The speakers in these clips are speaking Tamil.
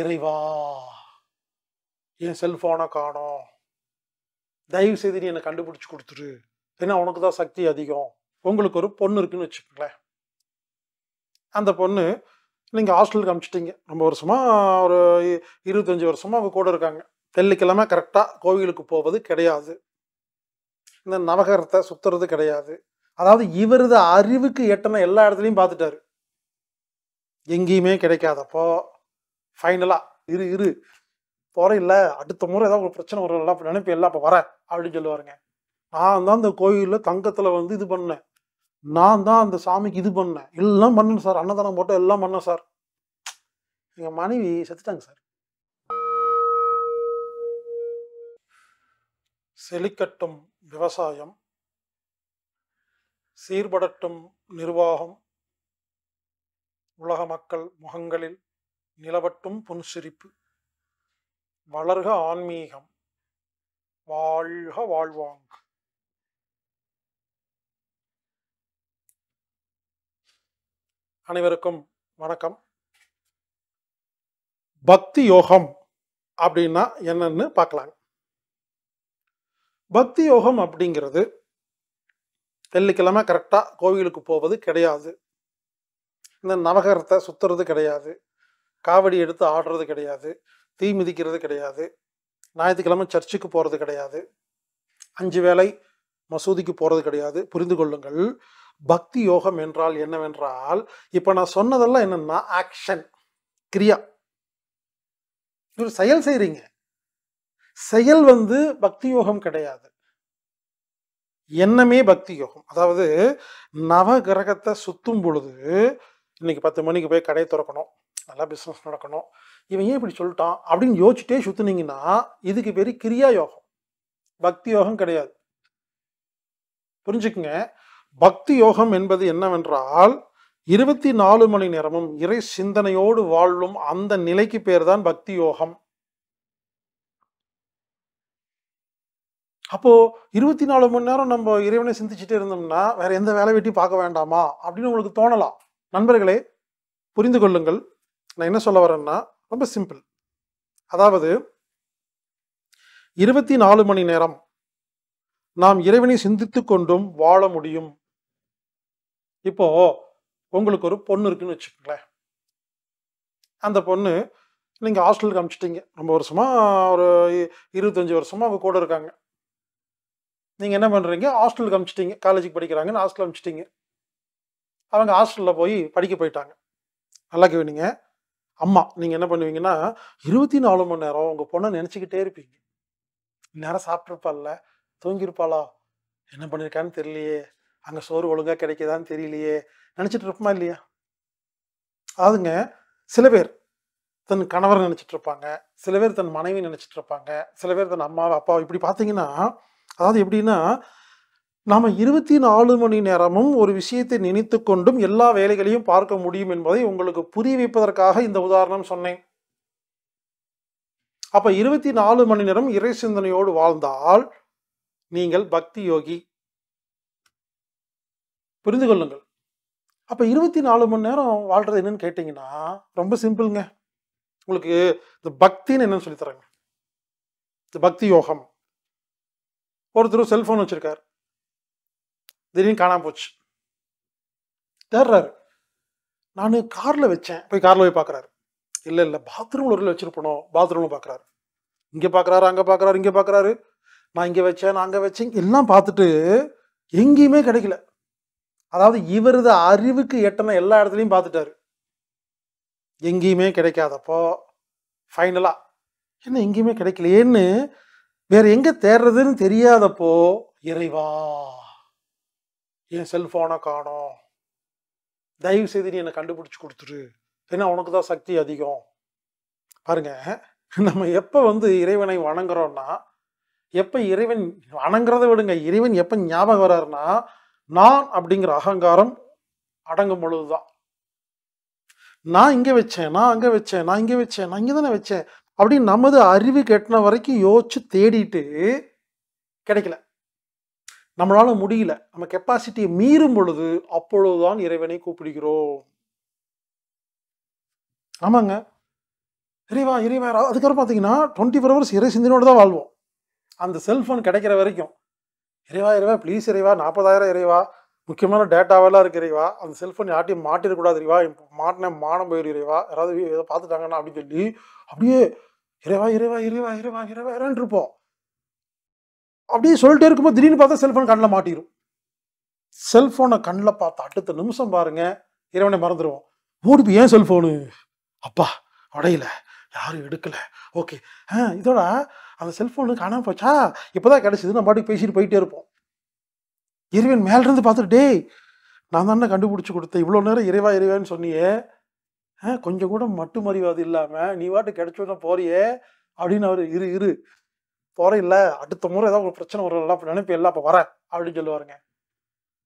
இறைவா என் செல்ஃபோனை காணோம் தயவு செய்து நீ என்னை கண்டுபிடிச்சு கொடுத்துரு ஏன்னா உனக்கு தான் சக்தி அதிகம் உங்களுக்கு ஒரு பொண்ணு இருக்குன்னு வச்சுக்கோங்களேன் அந்த பொண்ணு நீங்கள் ஹாஸ்டலுக்கு அனுப்பிச்சிட்டிங்க ரொம்ப வருஷமாக ஒரு இருபத்தஞ்சி வருஷமாக அவங்க கூட இருக்காங்க வெள்ளிக்கிழமை கரெக்டாக கோவிலுக்கு போவது கிடையாது இந்த நவகரத்தை சுற்றுறது கிடையாது அதாவது இவரது அறிவுக்கு எட்டன எல்லா இடத்துலையும் பார்த்துட்டாரு எங்கேயுமே கிடைக்காதப்போ ஃபைனலாக இரு இரு போகிறேன் இல்ல அடுத்த முறை ஏதாவது ஒரு பிரச்சனை வரும் எல்லாம் நினைப்பேன் இல்லை அப்போ வரேன் அப்படின்னு சொல்லுவாருங்க நான் தான் அந்த கோயிலில் தங்கத்தில் வந்து இது பண்ணேன் நான் தான் அந்த சாமிக்கு இது பண்ணேன் எல்லாம் பண்ணேன் சார் அன்னதானம் போட்ட எல்லாம் பண்ணேன் சார் எங்கள் மனைவி செத்துட்டாங்க சார் செழிக்கட்டும் விவசாயம் சீர்படட்டும் நிர்வாகம் உலக மக்கள் முகங்களில் நிலவட்டும் புன்சிரிப்பு வளர்க ஆன்மீகம் வாழ்க வாழ்வாங்க அனைவருக்கும் வணக்கம் பக்தி யோகம் அப்படின்னா என்னன்னு பார்க்கலாங்க பக்தி யோகம் அப்படிங்கிறது வெள்ளிக்கிழமை கரெக்டாக கோவிலுக்கு போவது கிடையாது இந்த நவகரத்தை சுற்றுறது கிடையாது காவடி எடுத்து ஆடுறது கிடையாது தீ மிதிக்கிறது கிடையாது ஞாயிற்றுக்கிழமை சர்ச்சுக்கு போகிறது கிடையாது அஞ்சு வேளை மசூதிக்கு போகிறது கிடையாது புரிந்து கொள்ளுங்கள் பக்தி யோகம் என்றால் என்னவென்றால் இப்போ நான் சொன்னதெல்லாம் என்னென்னா ஆக்ஷன் கிரியா ஒரு செயல் செய்கிறீங்க செயல் வந்து பக்தி யோகம் கிடையாது எண்ணமே பக்தி யோகம் அதாவது நவ கிரகத்தை சுத்தும் பொழுது இன்னைக்கு பத்து மணிக்கு போய் கடையை திறக்கணும் நல்லா பிஸ்னஸ் நடக்கணும் இவன் ஏன் இப்படி சொல்லிட்டான் அப்படின்னு யோசிச்சுட்டே சுற்றுனீங்கன்னா இதுக்கு பேர் கிரியா யோகம் பக்தி யோகம் கிடையாது புரிஞ்சுக்குங்க பக்தி யோகம் என்பது என்னவென்றால் இருபத்தி நாலு மணி நேரமும் இறை சிந்தனையோடு வாழும் அந்த நிலைக்கு பேர் தான் பக்தி யோகம் அப்போ இருபத்தி நாலு மணி நேரம் நம்ம இறைவனை சிந்திச்சுட்டே இருந்தோம்னா வேற எந்த வேலை வெட்டி பார்க்க வேண்டாமா அப்படின்னு உங்களுக்கு தோணலாம் நண்பர்களே புரிந்து கொள்ளுங்கள் நான் என்ன சொல்ல வரேன்னா ரொம்ப சிம்பிள் அதாவது இருபத்தி நாலு மணி நேரம் நாம் இறைவனை சிந்தித்து கொண்டும் வாழ முடியும் இப்போ உங்களுக்கு ஒரு பொண்ணு இருக்குன்னு வச்சுக்கோங்களேன் அந்த பொண்ணு நீங்கள் ஹாஸ்டலுக்கு அனுப்பிச்சிட்டீங்க ரொம்ப வருஷமா ஒரு இருபத்தஞ்சி வருஷமா அவங்க கூட இருக்காங்க நீங்கள் என்ன பண்ணுறீங்க ஹாஸ்டலுக்கு அனுப்பிச்சிட்டீங்க காலேஜுக்கு படிக்கிறாங்கன்னு ஹாஸ்டல் அனுப்பிச்சிட்டீங்க அவங்க ஹாஸ்டலில் போய் படிக்க போயிட்டாங்க நல்லா கேவீங்க அம்மா நீங்கள் என்ன பண்ணுவீங்கன்னா இருபத்தி நாலு மணி நேரம் உங்கள் பொண்ணை நினச்சிக்கிட்டே இருப்பீங்க இந்நேரம் சாப்பிட்ருப்பாள்ல தூங்கியிருப்பாளா என்ன பண்ணியிருக்கான்னு தெரியலையே அங்கே சோறு ஒழுங்காக கிடைக்கிதான்னு தெரியலையே நினச்சிட்டு இருப்போமா இல்லையா அதுங்க சில பேர் தன் கணவர் நினச்சிட்டு இருப்பாங்க சில பேர் தன் மனைவி நினச்சிட்டு இருப்பாங்க சில பேர் தன் அம்மா அப்பா இப்படி பார்த்தீங்கன்னா அதாவது எப்படின்னா நாம் இருபத்தி நாலு மணி நேரமும் ஒரு விஷயத்தை நினைத்து கொண்டும் எல்லா வேலைகளையும் பார்க்க முடியும் என்பதை உங்களுக்கு புரிய வைப்பதற்காக இந்த உதாரணம் சொன்னேன் அப்ப இருபத்தி நாலு மணி நேரம் இறை சிந்தனையோடு வாழ்ந்தால் நீங்கள் பக்தி யோகி புரிந்து கொள்ளுங்கள் அப்ப இருபத்தி நாலு மணி நேரம் வாழ்றது என்னன்னு கேட்டீங்கன்னா ரொம்ப சிம்பிள்ங்க உங்களுக்கு இந்த பக்தின்னு என்னன்னு சொல்லி தராங்க இந்த பக்தி யோகம் ஒருத்தர் செல்போன் வச்சிருக்காரு திடீர்னு காணாமல் போச்சு தேர்றாரு நான் காரில் வச்சேன் போய் காரில் போய் பார்க்குறாரு இல்லை இல்லை பாத்ரூமில் ஒரு வச்சுருப்பணும் பாத்ரூமில் பார்க்குறாரு இங்கே பார்க்குறாரு அங்கே பார்க்குறாரு இங்கே பார்க்குறாரு நான் இங்கே வச்சேன் நான் அங்கே வச்சேன் எல்லாம் பார்த்துட்டு எங்கேயுமே கிடைக்கல அதாவது இவரது அறிவுக்கு எட்டன எல்லா இடத்துலையும் பார்த்துட்டாரு எங்கேயுமே கிடைக்காதப்போ ஃபைனலாக என்ன எங்கேயுமே கிடைக்கலையேன்னு வேற எங்கே தேடுறதுன்னு தெரியாதப்போ இறைவா என் செல்ஃபோனை காணும் தயவு செய்து நீ என்னை கண்டுபிடிச்சி கொடுத்துரு ஏன்னா உனக்கு தான் சக்தி அதிகம் பாருங்க நம்ம எப்போ வந்து இறைவனை வணங்குறோம்னா எப்போ இறைவன் வணங்குறத விடுங்க இறைவன் எப்போ ஞாபகம் வர்றாருனா நான் அப்படிங்கிற அகங்காரம் அடங்கும் பொழுது தான் நான் இங்கே வச்சேன் நான் அங்கே வச்சேன் நான் இங்கே வச்சேன் நான் இங்கே தானே வச்சேன் அப்படின்னு நமது அறிவு கெட்டின வரைக்கும் யோசிச்சு தேடிட்டு கிடைக்கல நம்மளால் முடியல நம்ம கெப்பாசிட்டியை மீறும் பொழுது அப்பொழுதுதான் இறைவனை கூப்பிடுகிறோம் ஆமாங்க இறைவா இறைவா அதுக்கப்புறம் பார்த்தீங்கன்னா டுவெண்ட்டி ஃபோர் ஹவர்ஸ் இறை சிந்தினோடு தான் வாழ்வோம் அந்த செல்ஃபோன் கிடைக்கிற வரைக்கும் இறைவா இறைவா ப்ளீஸ் இறைவா நாற்பதாயிரம் இறைவா முக்கியமான டேட்டாவெல்லாம் இருக்குது இறைவா அந்த செல்ஃபோன் யார்ட்டையும் மாட்டிடக்கூடாது இறைவா மாட்டினேன் மானம் போயிரு இறைவா யாராவது ஏதோ பார்த்துட்டாங்கன்னா அப்படின்னு சொல்லி அப்படியே இறைவா இறைவா இறைவா இறைவா இறைவா இறைவான் இருப்போம் அப்படியே சொல்லிட்டே இருக்கும்போது திடீர்னு பார்த்தா செல்ஃபோன் கண்ணில் மாட்டிடும் செல்ஃபோனை கண்ணில் பார்த்து அடுத்த நிமிஷம் பாருங்க இறைவனை மறந்துடுவோம் ஓடிப்பு ஏன் செல்ஃபோனு அப்பா உடையில யாரும் எடுக்கலை ஓகே ஆ இதோட அந்த செல்ஃபோனு காணாமல் போச்சா இப்போ தான் கிடச்சிது நம்ம பாட்டுக்கு பேசிட்டு போயிட்டே இருப்போம் இறைவன் மேலேருந்து பார்த்துட்டு டேய் நான் தானே கண்டுபிடிச்சி கொடுத்தேன் இவ்வளோ நேரம் இறைவா இறைவான்னு சொன்னியே கொஞ்சம் கூட மட்டுமறிவாது இல்லாமல் நீ வாட்டு கிடைச்சோன்னு போறியே அப்படின்னு அவர் இரு இரு போகிறேன் இல்லை அடுத்த முறை ஏதாவது ஒரு பிரச்சனை வரும் நல்லா நினைப்பு இல்லை அப்போ வரேன் அப்படின்னு சொல்லுவாருங்க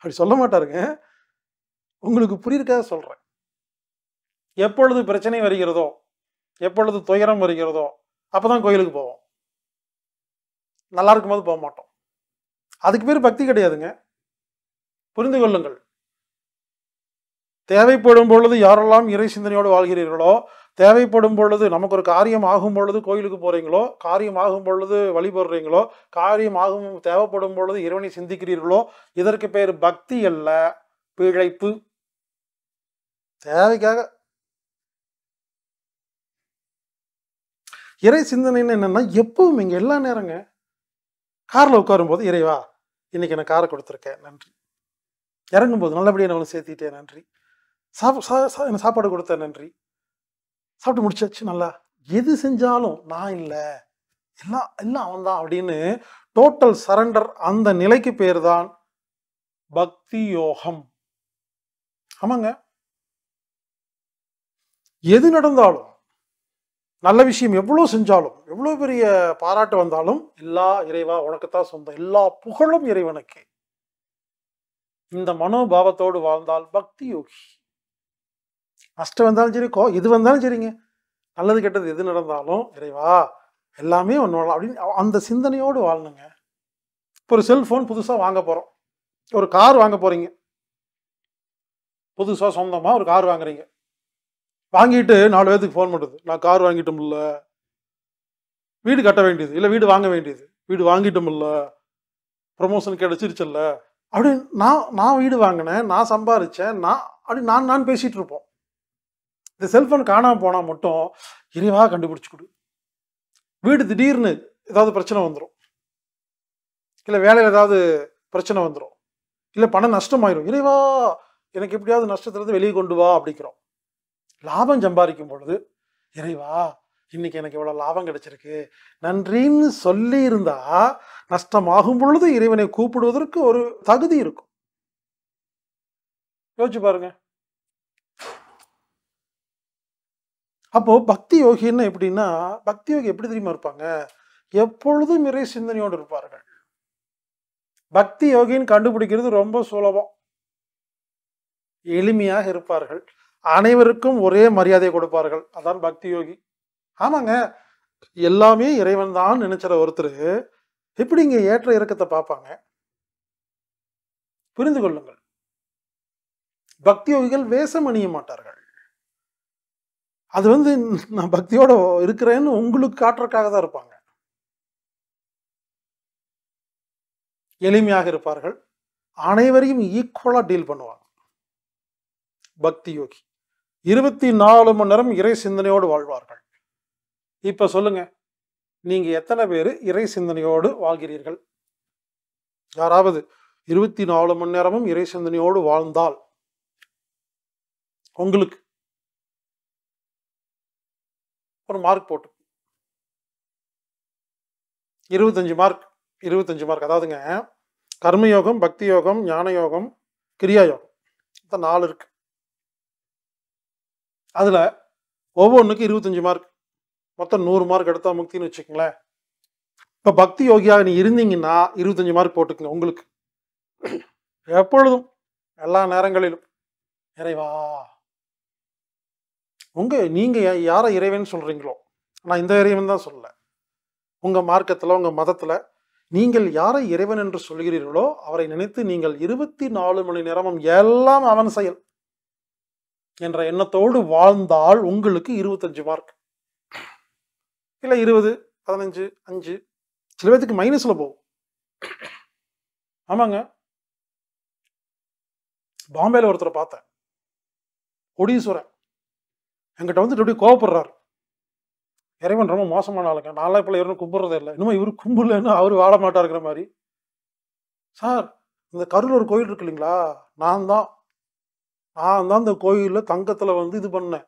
அப்படி சொல்ல மாட்டாருங்க உங்களுக்கு புரியிருக்காத சொல்கிறேன் எப்பொழுது பிரச்சனை வருகிறதோ எப்பொழுது துயரம் வருகிறதோ அப்போ தான் கோயிலுக்கு போவோம் நல்லா இருக்கும்போது போக மாட்டோம் அதுக்கு பேர் பக்தி கிடையாதுங்க புரிந்து கொள்ளுங்கள் தேவைப்படும் பொழுது யாரெல்லாம் இறை சிந்தனையோடு வாழ்கிறீர்களோ தேவைப்படும் பொழுது நமக்கு ஒரு காரியம் ஆகும் பொழுது கோயிலுக்கு போகிறீங்களோ காரியம் ஆகும் பொழுது வழிபடுறீங்களோ காரியம் ஆகும் தேவைப்படும் பொழுது இறைவனை சிந்திக்கிறீர்களோ இதற்கு பேர் பக்தி அல்ல பிழைப்பு தேவைக்காக இறை சிந்தனைன்னு என்னன்னா எப்பவும் இங்கே எல்லா நேரங்க காரில் உட்காரும்போது இறைவா இன்னைக்கு எனக்கு காரை கொடுத்துருக்கேன் நன்றி இறங்கும்போது நல்லபடியாக நான் சேர்த்திட்டேன் நன்றி சாப் சா எனக்கு சாப்பாடு கொடுத்த நன்றி சாப்பிட்டு முடிச்சாச்சு நல்லா எது செஞ்சாலும் நான் இல்லை எல்லாம் எல்லாம் அவன் தான் அப்படின்னு டோட்டல் சரண்டர் அந்த நிலைக்கு பேர் தான் பக்தி யோகம் ஆமாங்க எது நடந்தாலும் நல்ல விஷயம் எவ்வளோ செஞ்சாலும் எவ்வளோ பெரிய பாராட்டு வந்தாலும் எல்லா இறைவா உனக்குத்தான் சொந்தம் எல்லா புகழும் இறைவனுக்கு இந்த மனோபாவத்தோடு வாழ்ந்தால் பக்தி யோகி நஷ்டம் வந்தாலும் சரி கோ எது வந்தாலும் சரிங்க நல்லது கெட்டது எது நடந்தாலும் இறைவா எல்லாமே ஒன்று அப்படின்னு அந்த சிந்தனையோடு வாழணுங்க இப்போ ஒரு செல்ஃபோன் புதுசாக வாங்க போகிறோம் ஒரு கார் வாங்க போகிறீங்க புதுசாக சொந்தமாக ஒரு கார் வாங்குறீங்க வாங்கிட்டு நாலு பேர்த்துக்கு ஃபோன் பண்ணுறது நான் கார் இல்லை வீடு கட்ட வேண்டியது இல்லை வீடு வாங்க வேண்டியது வீடு வாங்கிட்டோம்ல ப்ரொமோஷன் கிடச்சிருச்சில்ல அப்படின்னு நான் நான் வீடு வாங்கினேன் நான் சம்பாரித்தேன் நான் அப்படி நான் நான் பேசிகிட்டு இருப்போம் இந்த செல்ஃபோன் காணாமல் போனால் மட்டும் இனிவாக கண்டுபிடிச்சி கொடு வீடு திடீர்னு ஏதாவது பிரச்சனை வந்துடும் இல்லை வேலையில் ஏதாவது பிரச்சனை வந்துடும் இல்லை பணம் நஷ்டமாயிரும் இறைவா எனக்கு எப்படியாவது நஷ்டத்துலேருந்து வெளியே கொண்டு வா அப்படிங்கிறோம் லாபம் சம்பாதிக்கும் பொழுது இறைவா இன்னைக்கு எனக்கு இவ்வளோ லாபம் கிடைச்சிருக்கு நன்றின்னு சொல்லி இருந்தா நஷ்டமாகும் பொழுது இறைவனை கூப்பிடுவதற்கு ஒரு தகுதி இருக்கும் யோசிச்சு பாருங்கள் அப்போது பக்தி யோகின்னு எப்படின்னா பக்தி யோகி எப்படி தெரியுமா இருப்பாங்க எப்பொழுதும் இறை சிந்தனையோடு இருப்பார்கள் பக்தி யோகின்னு கண்டுபிடிக்கிறது ரொம்ப சுலபம் எளிமையாக இருப்பார்கள் அனைவருக்கும் ஒரே மரியாதை கொடுப்பார்கள் அதான் பக்தி யோகி ஆமாங்க எல்லாமே இறைவன் தான் நினைச்சிட ஒருத்தர் எப்படி இங்க ஏற்ற இறக்கத்தை பார்ப்பாங்க புரிந்து கொள்ளுங்கள் பக்தி யோகிகள் வேஷம் அணிய மாட்டார்கள் அது வந்து நான் பக்தியோட இருக்கிறேன்னு உங்களுக்கு காட்டுறதுக்காக தான் இருப்பாங்க எளிமையாக இருப்பார்கள் அனைவரையும் ஈக்குவலாக டீல் பண்ணுவாங்க பக்தி யோகி இருபத்தி நாலு மணி நேரம் இறை சிந்தனையோடு வாழ்வார்கள் இப்போ சொல்லுங்க நீங்க எத்தனை பேர் இறை சிந்தனையோடு வாழ்கிறீர்கள் யாராவது இருபத்தி நாலு மணி நேரமும் இறை சிந்தனையோடு வாழ்ந்தால் உங்களுக்கு ஒரு மார்க் போட்டு இருபத்தஞ்சு மார்க் இருபத்தஞ்சு மார்க் அதாவதுங்க கர்மயோகம் பக்தி யோகம் ஞான யோகம் கிரியா யோகம் நாலு இருக்கு அதில் ஒவ்வொன்றுக்கும் இருபத்தஞ்சு மார்க் மொத்தம் நூறு மார்க் எடுத்தால் முக்தின்னு வச்சுக்கோங்களேன் இப்போ பக்தி யோகியாக நீ இருந்தீங்கன்னா இருபத்தஞ்சு மார்க் போட்டுக்கோங்க உங்களுக்கு எப்பொழுதும் எல்லா நேரங்களிலும் இறைவா உங்கள் நீங்கள் யாரை இறைவன் சொல்கிறீங்களோ நான் இந்த இறைவன் தான் சொல்லலை உங்கள் மார்க்கத்தில் உங்கள் மதத்தில் நீங்கள் யாரை இறைவன் என்று சொல்கிறீர்களோ அவரை நினைத்து நீங்கள் இருபத்தி நாலு மணி நேரமும் எல்லாம் அவன் செயல் என்ற எண்ணத்தோடு வாழ்ந்தால் உங்களுக்கு இருபத்தஞ்சு மார்க் இல்லை இருபது பதினஞ்சு அஞ்சு சில பேத்துக்கு மைனஸில் போகும் ஆமாங்க பாம்பேல ஒருத்தரை பார்த்தேன் ஒடீஸ்வரன் என்கிட்ட வந்து இப்படி கோவப்படுறார் இறைவன் ரொம்ப மோசமான ஆளுங்க நான்லாம் இப்போ இவரும் கும்பிட்றதே இல்லை இன்னும் இவர் கும்பிடலன்னு அவர் வாழ மாட்டா இருக்கிற மாதிரி சார் இந்த கரூர் கோயில் இருக்கு இல்லைங்களா நான் தான் நான் தான் இந்த கோயிலில் தங்கத்தில் வந்து இது பண்ணேன்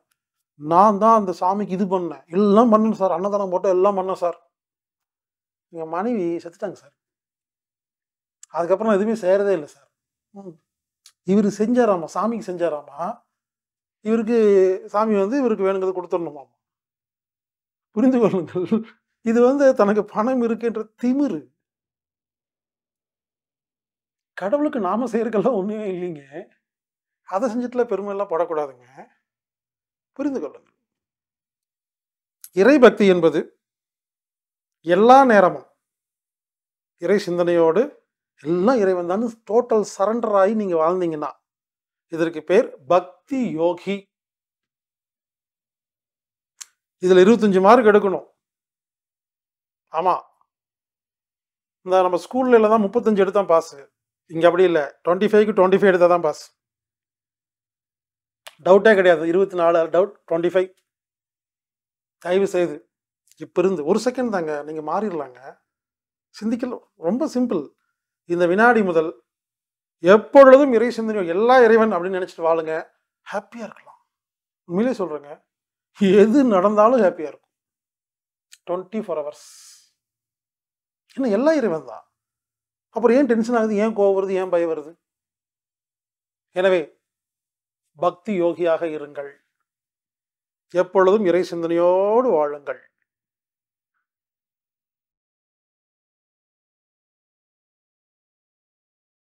நான் தான் அந்த சாமிக்கு இது பண்ணேன் எல்லாம் பண்ணேன் சார் அன்னதானம் போட்டோ எல்லாம் பண்ணேன் சார் எங்கள் மனைவி செத்துட்டாங்க சார் அதுக்கப்புறம் எதுவுமே செய்கிறதே இல்லை சார் இவர் செஞ்சாராமா சாமிக்கு செஞ்சாராமா இவருக்கு சாமி வந்து இவருக்கு வேணுங்கிறது கொடுத்துடணுமாம் புரிந்து கொள்ளுங்கள் இது வந்து தனக்கு பணம் இருக்குன்ற திமிரு கடவுளுக்கு நாம செய்யறதுக்கெல்லாம் ஒன்றுமே இல்லைங்க அதை செஞ்சுட்டுல பெருமையெல்லாம் படக்கூடாதுங்க புரிந்து கொள்ளுங்கள் இறை பக்தி என்பது எல்லா நேரமும் இறை சிந்தனையோடு எல்லாம் இறைவன் தான் டோட்டல் சரண்டர் ஆகி நீங்கள் வாழ்ந்தீங்கன்னா இதற்கு பேர் பக்தி யோகி இதில் இருபத்தஞ்சு மார்க் எடுக்கணும் ஆமாம் இந்த நம்ம ஸ்கூல்ல தான் முப்பத்தஞ்சு எடுத்தான் பாஸ் இங்கே அப்படி இல்லை டுவெண்ட்டி ஃபைவ்க்கு டுவெண்ட்டி ஃபைவ் எடுத்தால் தான் பாஸ் டவுட்டே கிடையாது இருபத்தி நாலு டவுட் டுவெண்ட்டி ஃபைவ் தயவு செய்து இப்போ இருந்து ஒரு செகண்ட் தாங்க நீங்கள் மாறிடலாங்க சிந்திக்கல ரொம்ப சிம்பிள் இந்த வினாடி முதல் எப்பொழுதும் இறை சிந்தனையோ எல்லா இறைவன் அப்படின்னு நினச்சிட்டு வாழுங்க ஹாப்பியாக இருக்கலாம் உண்மையிலே சொல்கிறேங்க எது நடந்தாலும் ஹாப்பியாக இருக்கும் டுவெண்ட்டி ஃபோர் ஹவர்ஸ் ஏன்னா எல்லா இறைவன் தான் அப்புறம் ஏன் டென்ஷன் ஆகுது ஏன் கோவம் வருது ஏன் பயம் வருது எனவே பக்தி யோகியாக இருங்கள் எப்பொழுதும் இறை சிந்தனையோடு வாழுங்கள்